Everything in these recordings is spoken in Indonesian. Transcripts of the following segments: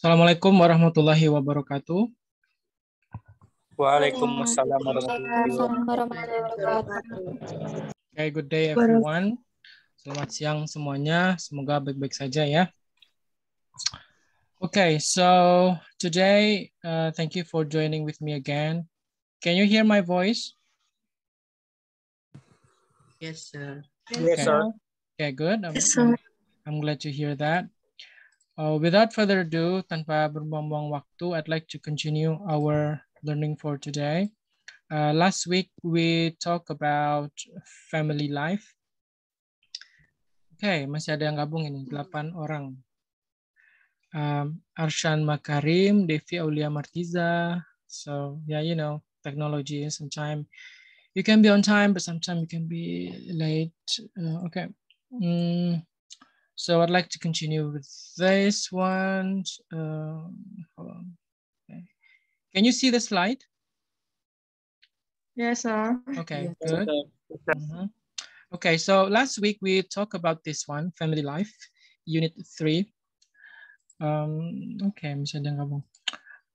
Assalamualaikum warahmatullahi wabarakatuh. Waalaikumsalam warahmatullahi wabarakatuh. good day everyone. Selamat siang semuanya. Semoga baik-baik saja ya. Okay, so today, uh, thank you for joining with me again. Can you hear my voice? Yes, sir. Okay. Yes, sir. Okay, good. I'm, yes, sir. I'm glad to hear that. Uh, without further ado, tanpa berbuang-buang waktu, I'd like to continue our learning for today. Uh, last week, we talk about family life. okay, masih ada yang gabung ini, 8 orang. Um, Arshan Makarim, Devi Aulia Martiza. So, yeah, you know, technology is sometimes you can be on time, but sometimes you can be late. Uh, okay. Mm. So I'd like to continue with this one. Um, okay. Can you see the slide? Yes, sir. Okay, yes. good. Mm -hmm. Okay, so last week we talked about this one, family life, unit three. Um, okay, Mr. Dengabong.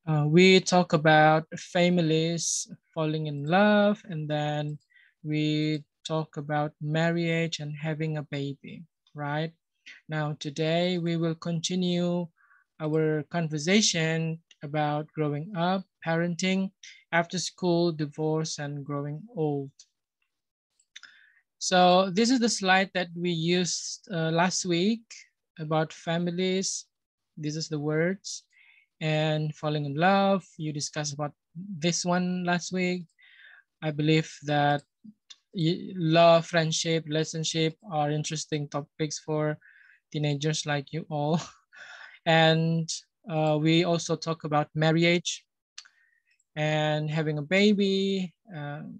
Uh, we talk about families falling in love and then we talk about marriage and having a baby, right? Now, today we will continue our conversation about growing up, parenting, after school, divorce, and growing old. So this is the slide that we used uh, last week about families. This is the words and falling in love. You discussed about this one last week. I believe that love, friendship, relationship are interesting topics for teenagers like you all. And uh, we also talk about marriage and having a baby. Um,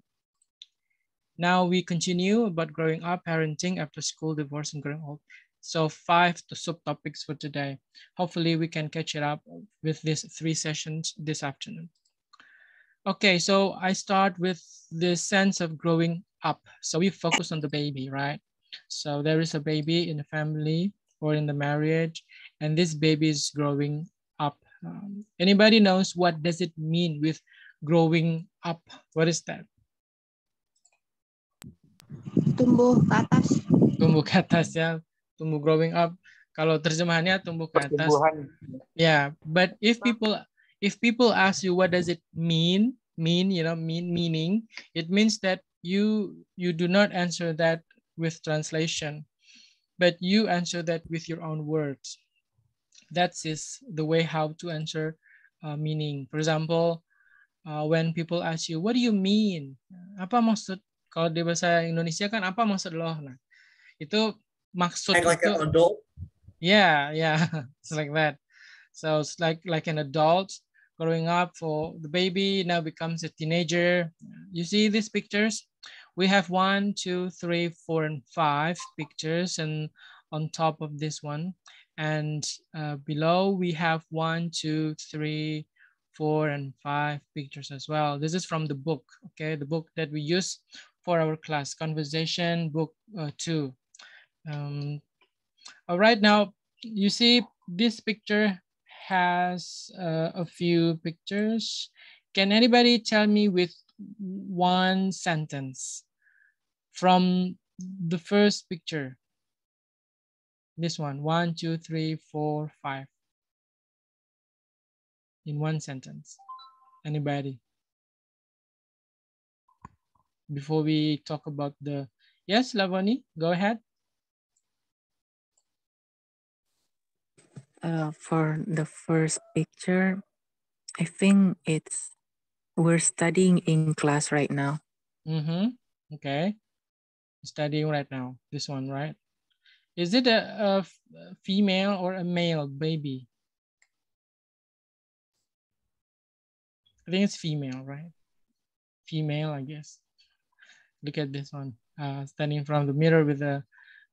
now we continue about growing up, parenting, after school, divorce, and growing old. So five to subtopics for today. Hopefully we can catch it up with these three sessions this afternoon. Okay, so I start with the sense of growing up. So we focus on the baby, right? So there is a baby in the family or in the marriage and this baby is growing up um, anybody knows what does it mean with growing up what is that tumbuh ke atas tumbuh ke atas ya tumbuh growing up kalau terjemahannya tumbuh ke atas yeah but if people if people ask you what does it mean mean you know mean meaning it means that you you do not answer that with translation but you answer that with your own words. That is the way how to answer uh, meaning. For example, uh, when people ask you, what do you mean? Apa maksud? Kalau di bahasa Indonesia kan apa maksud lo? Nah, itu maksud like, itu, like an adult. Yeah, yeah, it's like that. So it's like like an adult growing up for the baby now becomes a teenager. You see these pictures? We have one, two, three, four, and five pictures and on top of this one. And uh, below we have one, two, three, four, and five pictures as well. This is from the book, okay? The book that we use for our class, Conversation Book uh, 2. Um, all right, now you see this picture has uh, a few pictures. Can anybody tell me with one sentence from the first picture. This one, one, two, three, four, five. In one sentence, anybody. Before we talk about the, yes, Lavoni, go ahead. Uh, for the first picture, I think it's, we're studying in class right now. Mm-hmm, okay studying right now, this one, right? Is it a, a female or a male baby? I think it's female, right? Female, I guess. Look at this one, uh, standing from the mirror with the,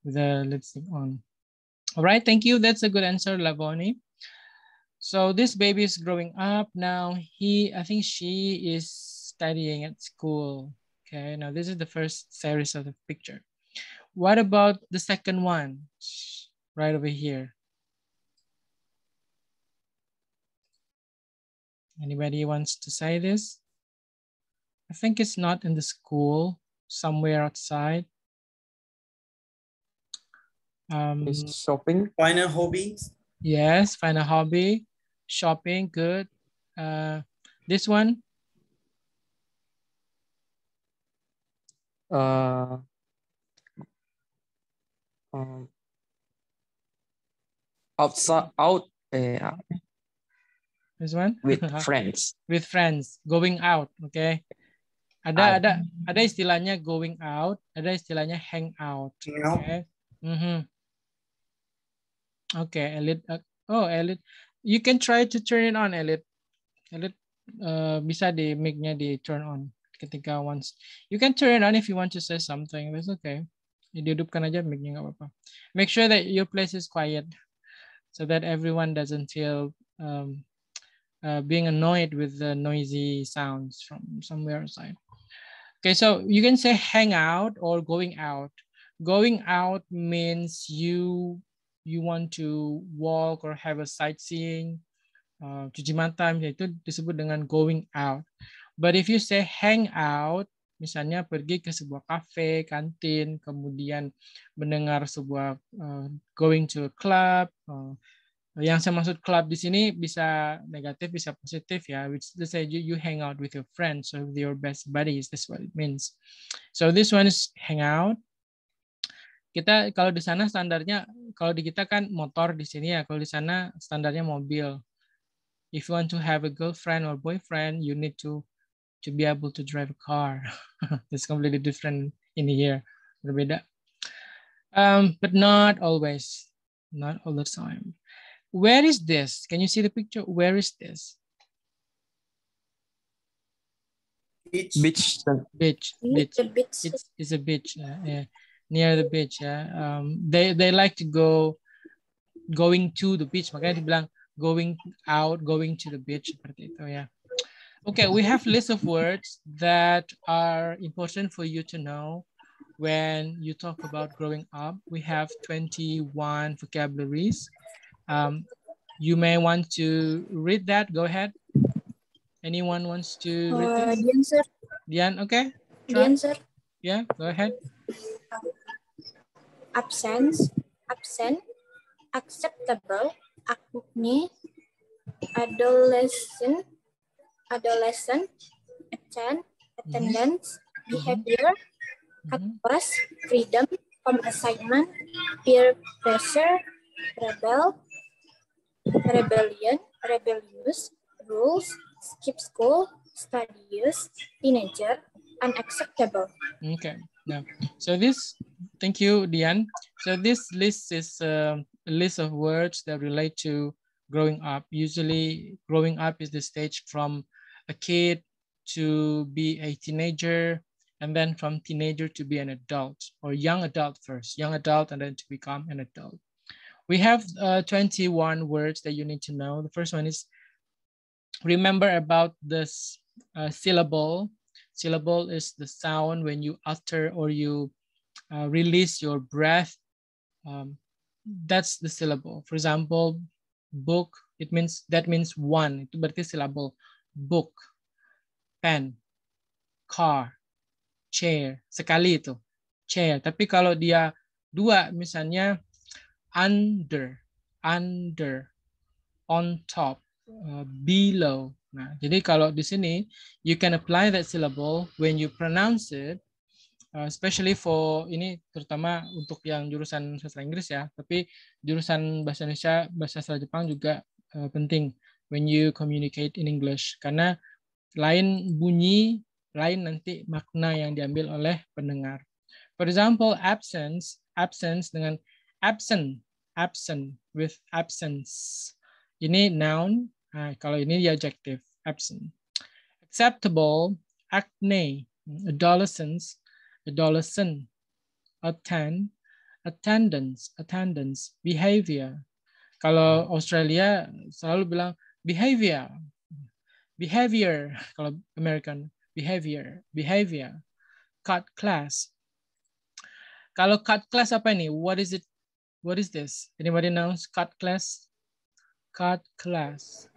with the lipstick on. All right, thank you. That's a good answer, Lavoni. So this baby is growing up now. He, I think she is studying at school. Okay, now this is the first series of the picture. What about the second one right over here? Anybody wants to say this? I think it's not in the school, somewhere outside. Um, it's shopping. Find a hobby. Yes, find a hobby. Shopping, good. Uh, this one, uh, um, outside out eh this ah. one with friends with friends going out okay. ada ada ada istilahnya going out ada istilahnya hang out oke okay. mm -hmm. oke okay, uh, oh elit, you can try to turn it on elit, elit, uh, bisa di mic-nya di turn on ketika once you can turn on if you want to say something It's okay dihidupkan aja mic-nya nggak apa-apa make sure that your place is quiet so that everyone doesn't feel um, uh, being annoyed with the noisy sounds from somewhere outside okay so you can say hang out or going out going out means you you want to walk or have a sightseeing uh, cuci mata itu disebut dengan going out But if you say hang out, misalnya pergi ke sebuah kafe, kantin, kemudian mendengar sebuah uh, going to a club, uh, yang saya maksud club di sini bisa negatif bisa positif ya which let's say you, you hang out with your friends or with your best buddies that's what it means so this one is hang out kita kalau di sana standarnya kalau di kita kan motor di sini ya kalau di sana standarnya mobil if you want to have a girlfriend or boyfriend you need to to be able to drive a car. it's completely different in here, berbeda. Um, but not always, not all the time. Where is this? Can you see the picture? Where is this? Beach. Beach. Beach. beach. beach. It's, it's a beach. Uh, yeah. Near the beach. Yeah. Um, they, they like to go, going to the beach. Makanya going out, going to the beach. Yeah. Okay, we have list of words that are important for you to know when you talk about growing up. We have 21 vocabularies. Um, you may want to read that. Go ahead. Anyone wants to read uh, this? Dian, sir. Dian, okay. Dian, sir. Yeah, go ahead. Absence, absent, acceptable, acne, adolescent, adolescent, attend, attendance, mm-hmm. behavior, campus, mm-hmm. freedom, from assignment, peer pressure, rebel, rebellion, rebellious, rules, skip school, studious, teenager, unacceptable. Okay. Yeah. So this, thank you, Diane. So this list is um, a list of words that relate to growing up. Usually growing up is the stage from a kid to be a teenager, and then from teenager to be an adult or young adult first, young adult, and then to become an adult. We have uh, 21 words that you need to know. The first one is remember about this uh, syllable. Syllable is the sound when you utter or you uh, release your breath. Um, that's the syllable. For example, book, it means that means one, itu berarti syllable. book, pen, car, chair. Sekali itu. Chair. Tapi kalau dia dua misalnya under, under, on top, uh, below. Nah, jadi kalau di sini you can apply that syllable when you pronounce it uh, especially for ini terutama untuk yang jurusan sastra Inggris ya, tapi jurusan bahasa Indonesia, bahasa sastra Jepang juga uh, penting when you communicate in English karena lain bunyi, lain nanti makna yang diambil oleh pendengar. For example, absence, absence dengan absent, absent with absence. Ini noun, nah, kalau ini adjective, absent. Acceptable, acne, adolescence, adolescent, attend, attendance, attendance, behavior. Kalau Australia selalu bilang behavior behavior kalau American behavior behavior cut class kalau cut class apa ini what is it what is this anybody knows cut class cut class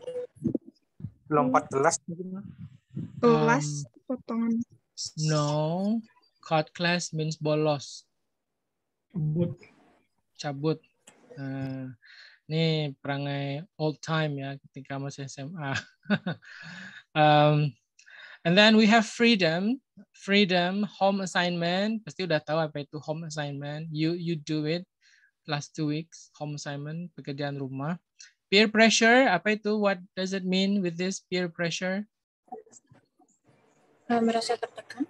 lompat kelas kelas um, potongan no cut class means bolos cabut cabut uh, ini perangai old time ya ketika masih SMA. um, and then we have freedom, freedom, home assignment. Pasti udah tahu apa itu home assignment. You you do it last two weeks home assignment pekerjaan rumah. Peer pressure apa itu? What does it mean with this peer pressure? Eh, merasa tertekan.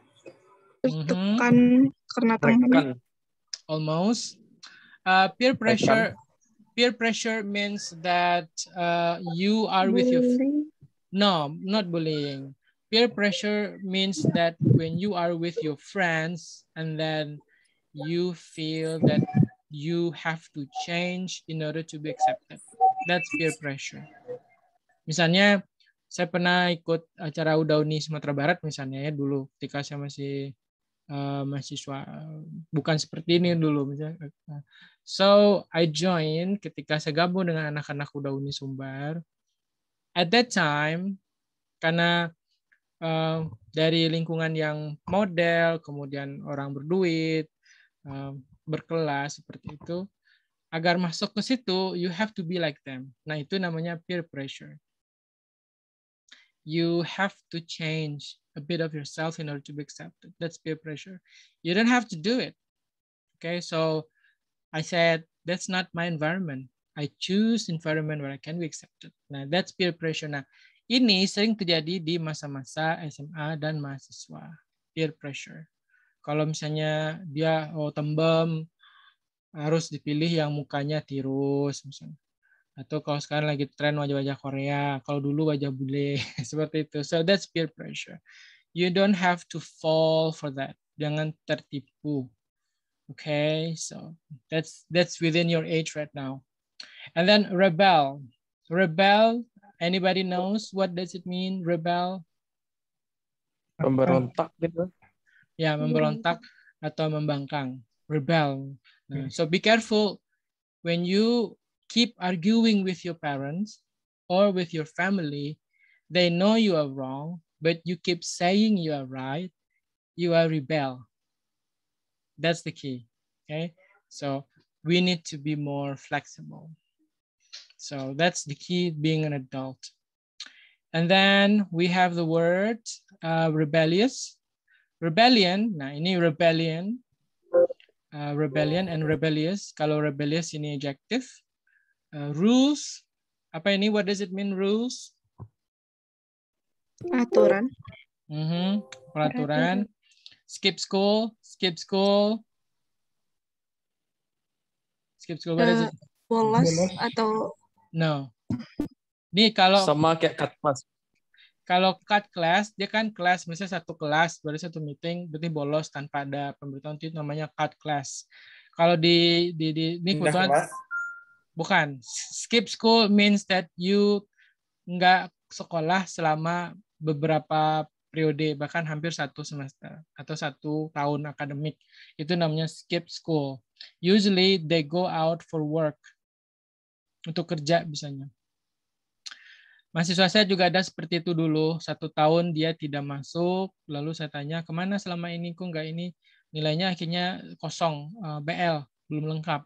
Mhm. Tertekan mm -hmm. karena teman. Almost. Uh, peer pressure. Tertekan. peer pressure means that uh, you are with your no not bullying peer pressure means that when you are with your friends and then you feel that you have to change in order to be accepted that's peer pressure misalnya saya pernah ikut acara Udauni Sumatera Barat misalnya ya dulu ketika saya masih Eh, mahasiswa bukan seperti ini dulu misalnya. So I join ketika saya gabung dengan anak-anak kuda Uni Sumbar. At that time karena uh, dari lingkungan yang model, kemudian orang berduit, uh, berkelas seperti itu, agar masuk ke situ you have to be like them. Nah, itu namanya peer pressure. You have to change a bit of yourself in order to be accepted. That's peer pressure. You don't have to do it. Okay, so I said, that's not my environment. I choose environment where I can be accepted. Nah, that's peer pressure. Nah, ini sering terjadi di masa-masa SMA dan mahasiswa. Peer pressure. Kalau misalnya dia oh, tembem, harus dipilih yang mukanya tirus misalnya atau kalau sekarang lagi tren wajah-wajah Korea, kalau dulu wajah bule seperti itu. So that's peer pressure. You don't have to fall for that. Jangan tertipu. Okay, so that's that's within your age right now. And then rebel. Rebel, anybody knows what does it mean rebel? Memberontak gitu. Ya, memberontak atau membangkang. Rebel. Nah, hmm. so be careful when you keep arguing with your parents or with your family. They know you are wrong, but you keep saying you are right. You are rebel. That's the key. Okay. So we need to be more flexible. So that's the key being an adult. And then we have the word uh, rebellious. Rebellion, nah ini rebellion. Uh, rebellion and rebellious. Kalau rebellious ini adjective. Uh, rules. Apa ini? What does it mean rules? Aturan. Mm -hmm. Peraturan. Skip school. Skip school. Skip school. What uh, is it? Eh, bolos atau? No. Ini kalau sama kayak cut class. Kalau cut class, dia kan kelas, misalnya satu kelas, berarti satu meeting, berarti bolos tanpa ada pemberitahuan itu namanya cut class. Kalau di di di ini kebetulan Bukan. Skip school means that you nggak sekolah selama beberapa periode bahkan hampir satu semester atau satu tahun akademik itu namanya skip school usually they go out for work untuk kerja biasanya mahasiswa saya juga ada seperti itu dulu satu tahun dia tidak masuk lalu saya tanya kemana selama ini kok nggak ini nilainya akhirnya kosong eh, BL belum lengkap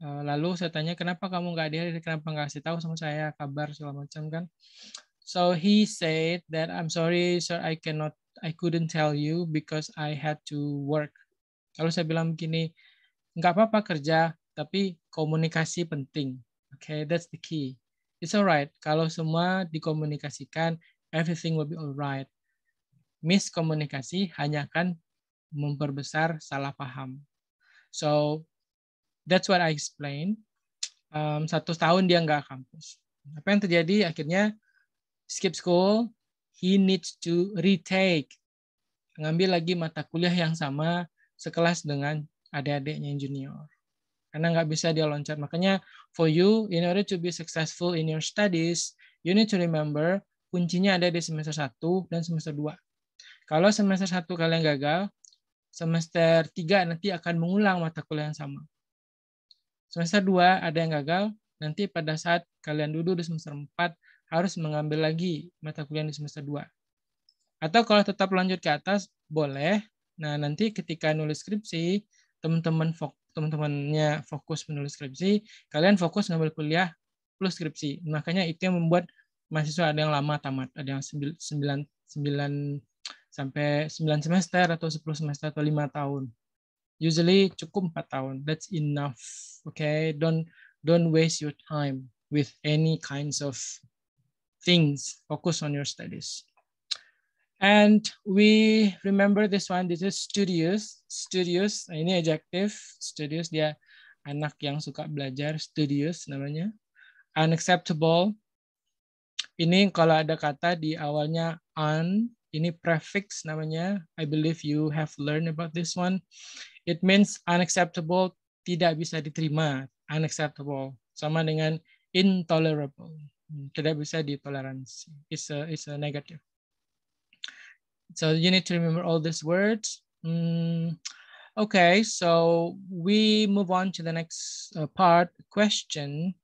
Eh, lalu saya tanya kenapa kamu nggak dia kenapa nggak kasih tahu sama saya kabar segala macam kan so he said that I'm sorry sir I cannot I couldn't tell you because I had to work lalu saya bilang begini nggak apa-apa kerja tapi komunikasi penting oke okay, that's the key it's alright kalau semua dikomunikasikan everything will be alright miskomunikasi hanya akan memperbesar salah paham so That's what I explain. Um, satu tahun dia nggak kampus. Apa yang terjadi akhirnya skip school, he needs to retake, ngambil lagi mata kuliah yang sama sekelas dengan adik-adiknya yang junior. Karena nggak bisa dia loncat. Makanya for you, in order to be successful in your studies, you need to remember kuncinya ada di semester 1 dan semester 2. Kalau semester 1 kalian gagal, semester 3 nanti akan mengulang mata kuliah yang sama. Semester 2 ada yang gagal, nanti pada saat kalian duduk di semester 4 harus mengambil lagi mata kuliah di semester 2. Atau kalau tetap lanjut ke atas, boleh. Nah, nanti ketika nulis skripsi, teman-teman fok teman-temannya fokus menulis skripsi, kalian fokus ngambil kuliah plus skripsi. Makanya itu yang membuat mahasiswa ada yang lama tamat, ada yang 9, 9 sampai 9 semester atau 10 semester atau 5 tahun usually cukup 4 tahun that's enough okay don't don't waste your time with any kinds of things focus on your studies and we remember this one this is studious studious ini adjective studious dia anak yang suka belajar studious namanya unacceptable ini kalau ada kata di awalnya un Ini prefix namanya. I believe you have learned about this one. It means unacceptable, tidak bisa diterima. Unacceptable. Sama dengan intolerable. Hmm, tidak bisa ditoleransi. It's a, it's a negative. So you need to remember all these words. Mm, okay, so we move on to the next uh, part, question.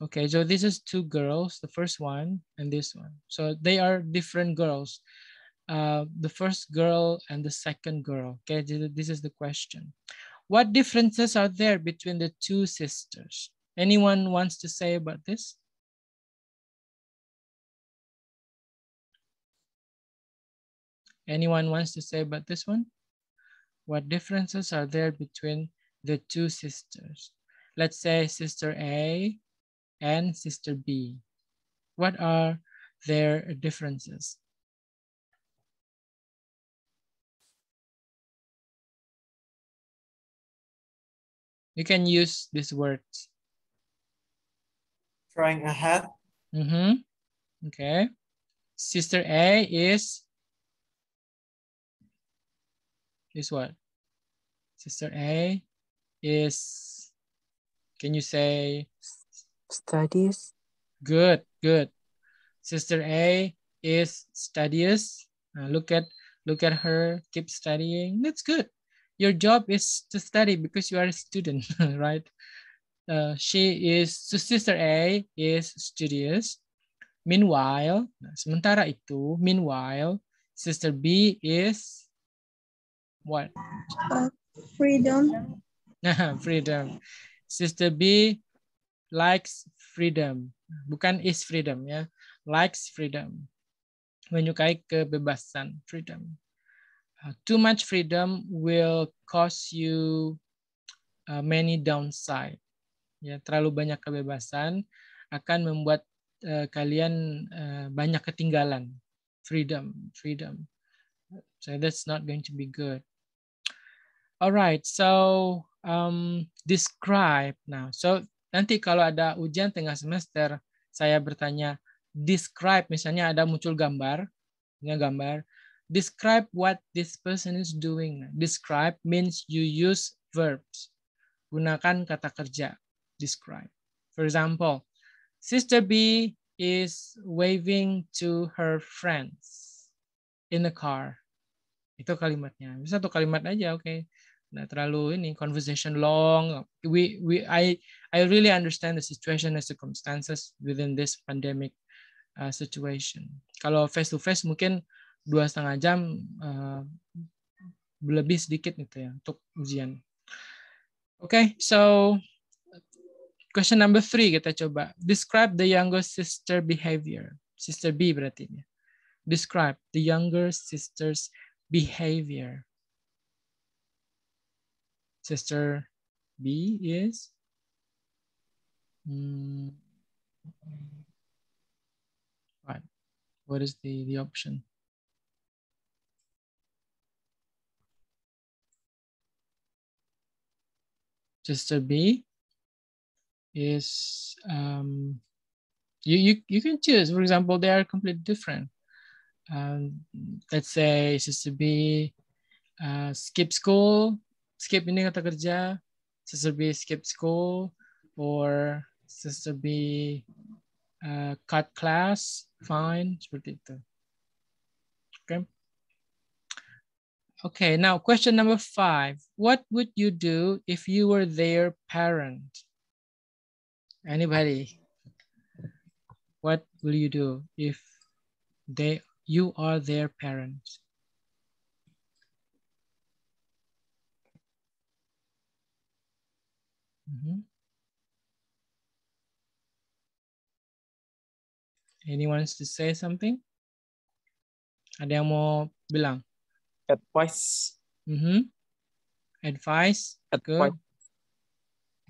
Okay, so this is two girls, the first one and this one. So they are different girls. Uh, the first girl and the second girl. Okay, this is the question. What differences are there between the two sisters? Anyone wants to say about this? Anyone wants to say about this one? What differences are there between the two sisters? Let's say sister A and sister B? What are their differences? You can use these words. Trying ahead. Mm-hmm. Okay. Sister A is is what? Sister A is, can you say Studies. Good, good. Sister A is studious. Uh, look at look at her, keep studying. That's good. Your job is to study because you are a student, right? Uh, she is, so sister A is studious. Meanwhile, sementara itu, meanwhile, sister B is what? Uh, freedom. freedom. Sister B likes freedom, bukan is freedom ya, likes freedom, menyukai kebebasan freedom. Uh, too much freedom will cause you uh, many downside. Ya, terlalu banyak kebebasan akan membuat uh, kalian uh, banyak ketinggalan. Freedom, freedom. So that's not going to be good. Alright, so um, describe now. So Nanti kalau ada ujian tengah semester, saya bertanya, describe, misalnya ada muncul gambar, ya gambar, describe what this person is doing. Describe means you use verbs. Gunakan kata kerja, describe. For example, Sister B is waving to her friends in the car. Itu kalimatnya. Bisa satu kalimat aja, oke. Okay nggak terlalu ini conversation long. We we I I really understand the situation and circumstances within this pandemic uh, situation. Kalau face to face mungkin dua setengah jam uh, lebih sedikit gitu ya untuk ujian. Oke, okay, so question number three kita coba describe the younger sister behavior. Sister B berarti ini. Describe the younger sister's behavior. sister B is? Mm, right. What is the, the option? Sister B is, um, you, you, you can choose. For example, they are completely different. Um, let's say Sister B uh, skip school skip ini kata kerja sister B skip school or sister B uh, cut class fine seperti itu okay okay now question number five what would you do if you were their parent anybody what will you do if they you are their parents -hmm. Anyone wants to say something? Ada yang mau bilang? Advice. Mm -hmm. Advice. Advice. Good.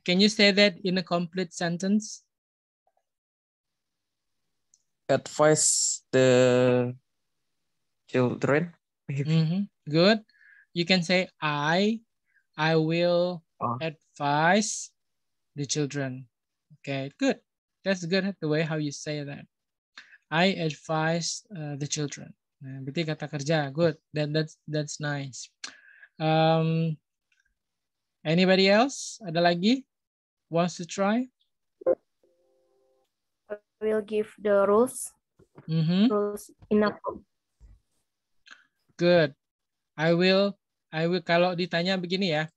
Can you say that in a complete sentence? Advice the children. Mm -hmm. Good. You can say I, I will advise the children. Okay, good. That's good the way how you say that. I advise uh, the children. Nah, berarti kata kerja. Good. That that's that's nice. Um, anybody else? Ada lagi? Wants to try? I will give the rules. Mm -hmm. Rules enough. Good. I will. I will. Kalau ditanya begini ya.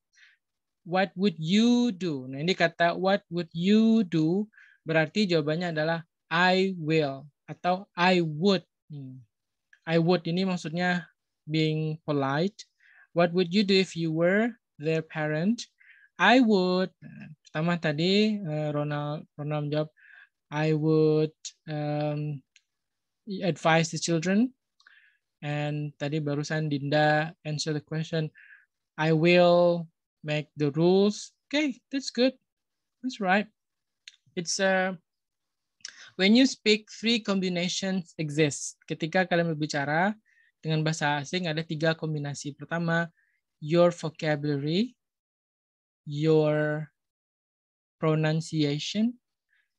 What would you do? Nah, ini kata what would you do berarti jawabannya adalah I will atau I would. Hmm. I would ini maksudnya being polite. What would you do if you were their parent? I would. Nah, pertama tadi eh, Ronald Ronald menjawab I would um, advise the children. And tadi barusan Dinda answer the question I will make the rules. Okay, that's good. That's right. It's a uh, when you speak three combinations exist. Ketika kalian berbicara dengan bahasa asing ada tiga kombinasi. Pertama, your vocabulary, your pronunciation,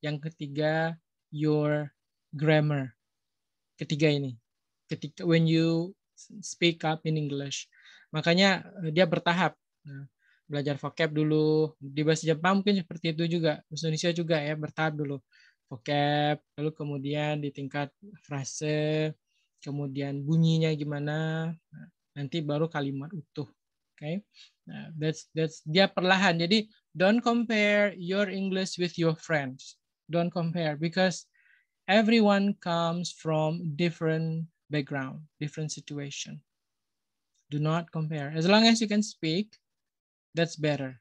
yang ketiga your grammar. Ketiga ini. Ketika when you speak up in English. Makanya uh, dia bertahap. Nah, belajar vocab dulu di bahasa Jepang mungkin seperti itu juga bahasa Indonesia juga ya bertahap dulu vocab lalu kemudian di tingkat frase kemudian bunyinya gimana nah, nanti baru kalimat utuh oke okay? nah, that's that's dia perlahan jadi don't compare your English with your friends don't compare because everyone comes from different background different situation do not compare as long as you can speak that's better.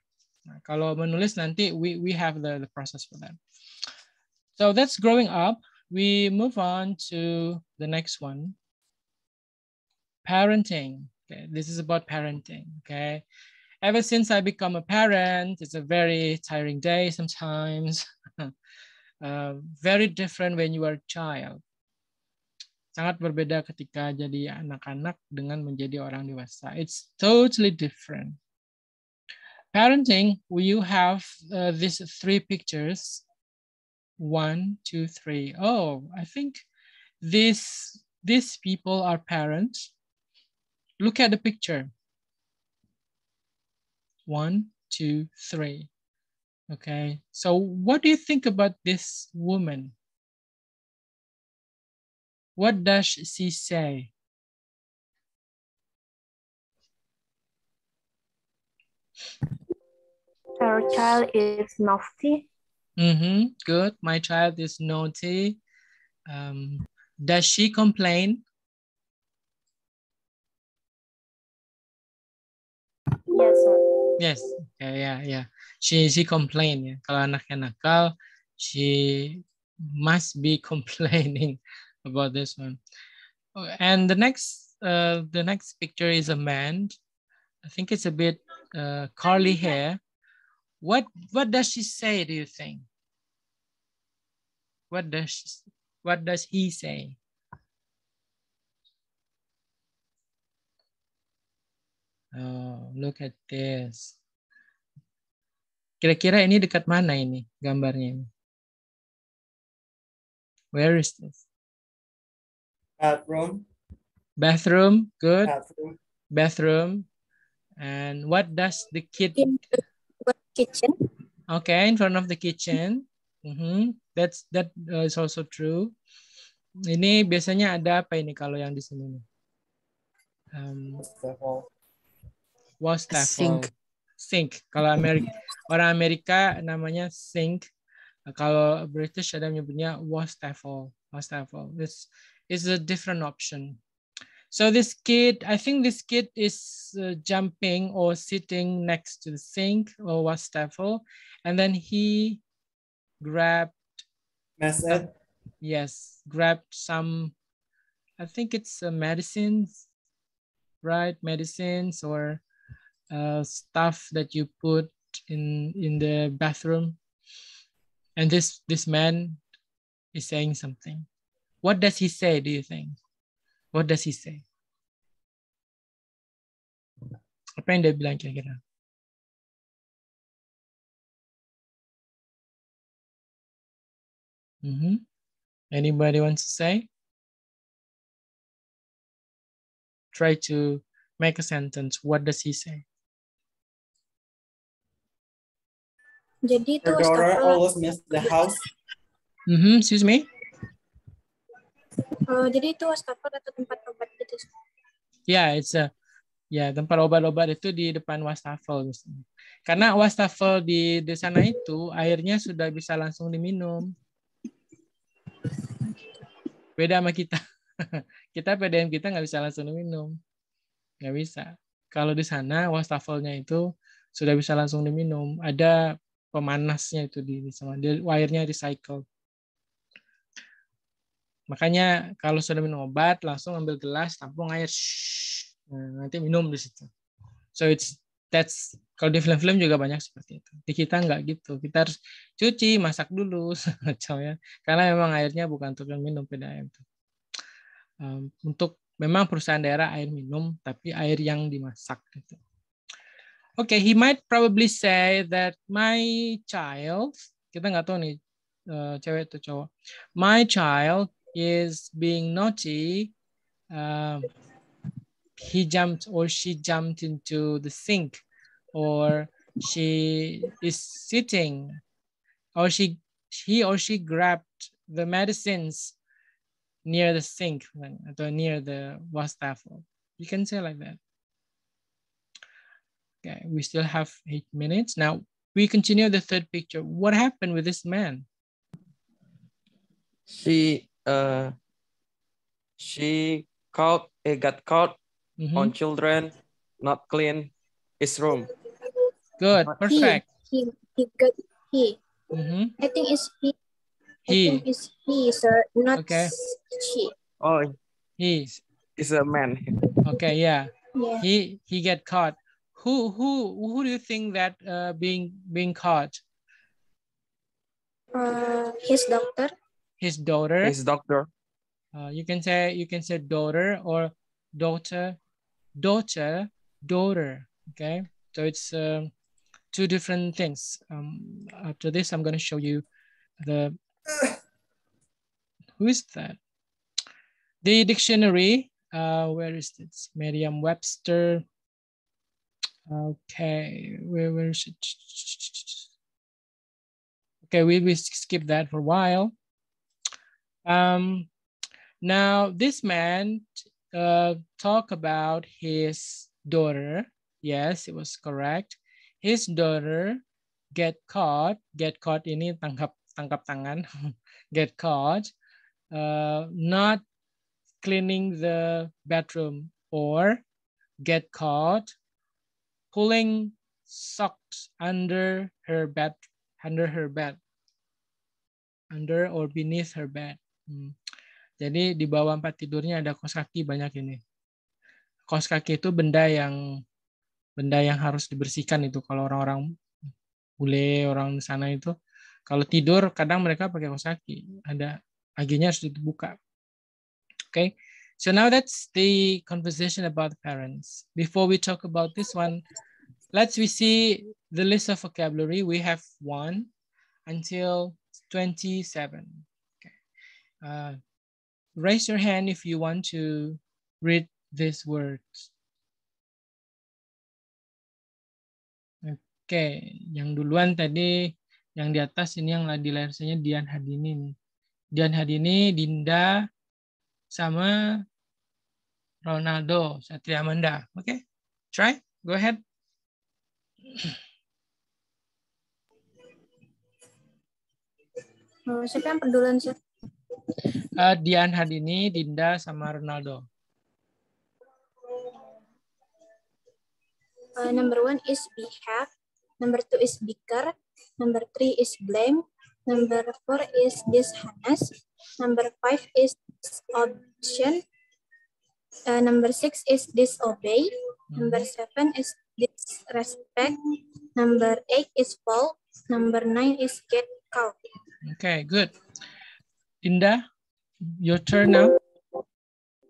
Nah, kalau menulis nanti we we have the the process for that. So that's growing up. We move on to the next one. Parenting. Okay, this is about parenting. Okay. Ever since I become a parent, it's a very tiring day sometimes. uh, very different when you are a child. Sangat berbeda ketika jadi anak-anak dengan menjadi orang dewasa. It's totally different. parenting, you have uh, these three pictures. One, two, three. Oh, I think this, these people are parents. Look at the picture. One, two, three. Okay, so what do you think about this woman? What does she say? Her child is naughty. Mm-hmm. Good. My child is naughty. Um, does she complain? Yes. Sir. Yes. Okay, yeah, yeah. She she complain ya. Kalau anaknya nakal, she must be complaining about this one. And the next uh, the next picture is a man. I think it's a bit uh, curly hair. What what does she say? Do you think? What does she, what does he say? Oh, look at this. Kira-kira ini dekat mana ini gambarnya ini? Where is this? Bathroom. Bathroom, good. Bathroom. Bathroom. And what does the kid... In the kitchen. Okay, in front of the kitchen. Mm -hmm. That's that uh, is also true. Ini biasanya ada apa ini kalau yang di sini nih? Um, wastafel. Sink. Sink. Kalau Amerika orang Amerika namanya sink. Kalau British ada yang menyebutnya wastafel. Wastafel. This is a different option. So this kid, I think this kid is uh, jumping or sitting next to the sink or whatever, and then he grabbed. yes, grabbed some. I think it's uh, medicines, right? Medicines or uh, stuff that you put in in the bathroom. And this this man is saying something. What does he say? Do you think? What does he say? Apa yang dia bilang kira-kira? Mm -hmm. Anybody wants to say? Try to make a sentence. What does he say? Jadi itu always miss the house. Mm -hmm. Excuse me? Eh, jadi itu wastafel atau tempat obat gitu? Ya, yeah, it's a ya tempat obat-obat itu di depan wastafel Karena wastafel di di sana itu airnya sudah bisa langsung diminum. Beda sama kita. kita PDM kita nggak bisa langsung diminum. Nggak bisa. Kalau di sana wastafelnya itu sudah bisa langsung diminum. Ada pemanasnya itu di, sana. Airnya Dia, recycle. Makanya kalau sudah minum obat, langsung ambil gelas, tampung air, nah, nanti minum di situ. So it's that's kalau di film-film juga banyak seperti itu. Di kita nggak gitu, kita harus cuci, masak dulu, ya. Karena memang airnya bukan untuk minum PDAM. Um, untuk memang perusahaan daerah air minum, tapi air yang dimasak. Gitu. Oke, okay, he might probably say that my child, kita nggak tahu nih uh, cewek atau cowok, my child is being naughty, um, he jumped or she jumped into the sink or she is sitting or she he or she grabbed the medicines near the sink or near the wastafel. You can say like that. Okay, we still have eight minutes. Now we continue the third picture. What happened with this man? She uh, she caught it eh, got caught mm -hmm. on children not clean his room. Good, perfect. He, he, he got he. Mm -hmm. I think it's he. He. I think he, sir, not okay. she. Oh, he is a man. Okay, yeah. yeah. He he get caught. Who who who do you think that uh, being being caught? Uh, his doctor his daughter. His doctor. Uh, you can say you can say daughter or daughter, daughter, daughter. Okay, so it's um, two different things. Um, after this, I'm going to show you the. Who is that? The dictionary. Uh, where is this? Merriam-Webster. Okay, where where is it? Okay, we we skip that for a while. Um, now, this man uh, talk about his daughter. Yes, it was correct. His daughter get caught. Get caught ini tangkap tangkap tangan. get caught. Uh, not cleaning the bedroom or get caught pulling socks under her bed under her bed under or beneath her bed Hmm. Jadi di bawah empat tidurnya ada kos kaki banyak ini. Kos kaki itu benda yang benda yang harus dibersihkan itu kalau orang-orang bule orang di sana itu kalau tidur kadang mereka pakai kos kaki. Ada aginya harus dibuka. Oke. Okay? So now that's the conversation about parents. Before we talk about this one, let's we see the list of vocabulary. We have one until 27. Uh, raise your hand if you want to read these words. Oke, okay. yang duluan tadi yang di atas ini yang di layar saya Dian Hadini nih. Dian Hadini, Dinda sama Ronaldo Satria Amanda. Oke. Okay? Try. Go ahead. Siapa yang pedulian sih? Uh, Dian Hadini, Dinda, sama Ronaldo. Uh, number one is behave, number two is bigger. number three is blame, number four is dishonest, number five is option. uh, number six is disobey, number seven is disrespect, number eight is fall, number nine is get caught. Okay, good. Inda, your turn now.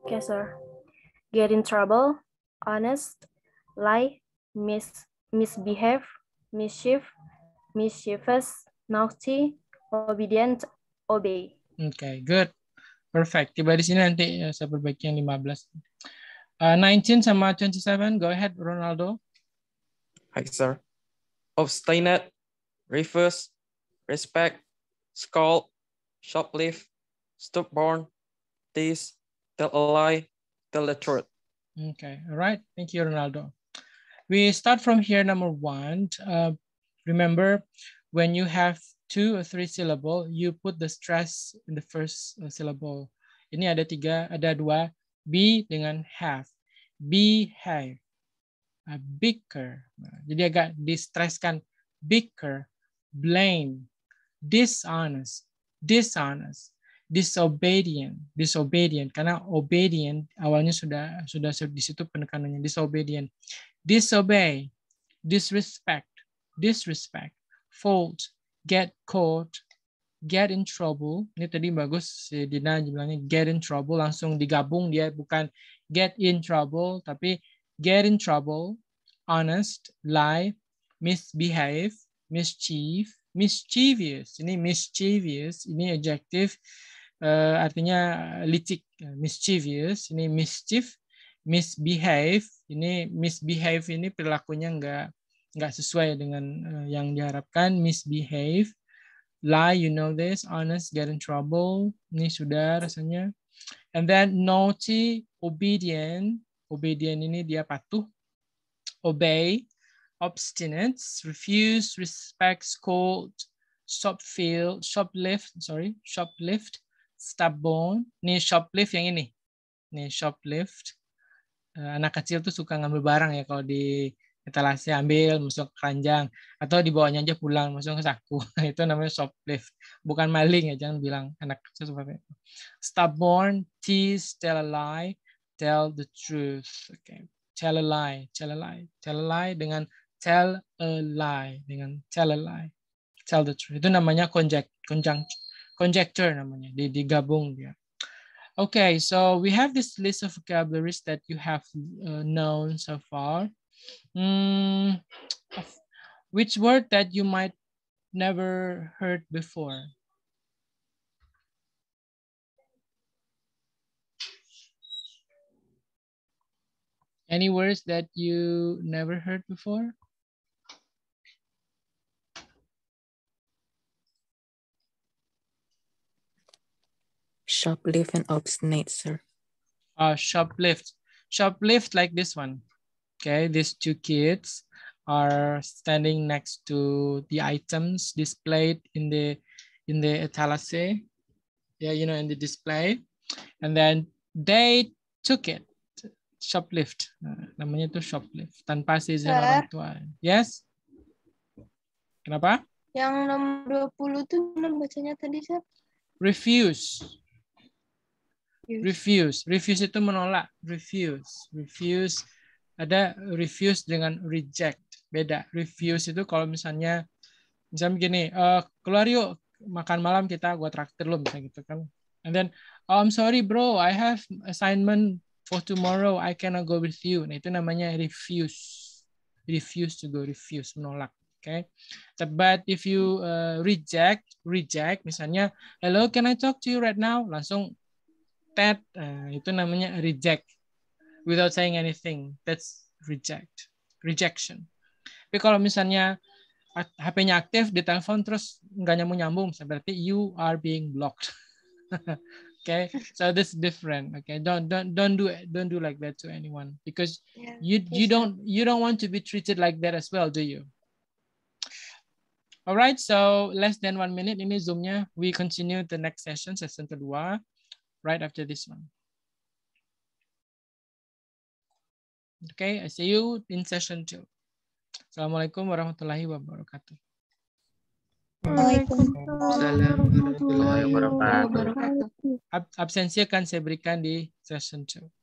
Okay sir. Get in trouble, honest, lie, mis misbehave, mischief, mischievous, naughty, obedient, obey. Okay, good. Perfect. Tiba di sini nanti eh, saya perbaiki yang 15. Uh, 19 sama 27, go ahead Ronaldo. Hi, sir. Obstinate, refuse, respect, scold, shoplift, stubborn, tease, tell a lie, tell the truth. Okay, all right. Thank you, Ronaldo. We start from here, number one. Uh, remember, when you have two or three syllable, you put the stress in the first uh, syllable. Ini ada tiga, ada dua, be dengan have, be have. bicker. Nah, jadi agak distresskan. Bigger. blame, dishonest, dishonest, disobedient, disobedient karena obedient awalnya sudah sudah di situ penekanannya disobedient, disobey, disrespect, disrespect, fault, get caught, get in trouble. Ini tadi bagus si Dina bilangnya get in trouble langsung digabung dia bukan get in trouble tapi get in trouble, honest, lie, misbehave, mischief, mischievous. Ini mischievous, ini adjective uh, artinya eh, licik. Mischievous, ini mischief, misbehave. Ini misbehave ini perilakunya enggak enggak sesuai dengan uh, yang diharapkan. Misbehave, lie, you know this, honest, get in trouble. Ini sudah rasanya. And then naughty, obedient. Obedient ini dia patuh. Obey, obstinate, refuse, respect, scold, shopfield, shoplift, sorry, shoplift, stubborn. Ini shoplift yang ini. Ini shoplift. Eh, anak kecil tuh suka ngambil barang ya kalau di etalase ambil masuk keranjang atau dibawanya aja pulang masuk ke saku itu namanya shoplift bukan maling ya jangan bilang anak kecil seperti itu stubborn tease tell a lie tell the truth oke okay. tell a lie tell a lie tell a lie dengan tell a lie dengan tell a lie tell the truth itu namanya conject conjecture namanya digabung dia okay so we have this list of vocabularies that you have uh, known so far mm, which word that you might never heard before Any words that you never heard before? Shoplift and obstinate, sir. Uh, shoplift. Shoplift like this one. Okay, these two kids are standing next to the items displayed in the in the etalase. Yeah, you know, in the display. And then they took it. Shoplift. Nah, uh, namanya itu shoplift. Tanpa seizin orang tua. Yes? Kenapa? Yang nomor 20 tuh bacanya tadi, Sir. Refuse. refuse. Refuse itu menolak. Refuse. Refuse. Ada refuse dengan reject. Beda. Refuse itu kalau misalnya misalnya begini, uh, keluar yuk makan malam kita, gua traktir lo misalnya gitu kan. And then, oh, I'm sorry bro, I have assignment for tomorrow. I cannot go with you. Nah, itu namanya refuse. Refuse to go, refuse, menolak. Okay. But if you uh, reject, reject, misalnya, hello, can I talk to you right now? Langsung That uh, itu namanya reject without saying anything that's reject rejection tapi kalau misalnya HP-nya aktif di telepon terus nggak nyambung nyambung berarti you are being blocked okay so this is different okay don't don't don't do don't do like that to anyone because yeah, you you don't you don't want to be treated like that as well do you Alright, so less than one minute ini zoomnya. We continue the next session, session kedua right after this one. Okay, I see you in session two. Assalamualaikum warahmatullahi wabarakatuh. Waalaikumsalam warahmatullahi wabarakatuh. Absensi akan saya berikan di session 2.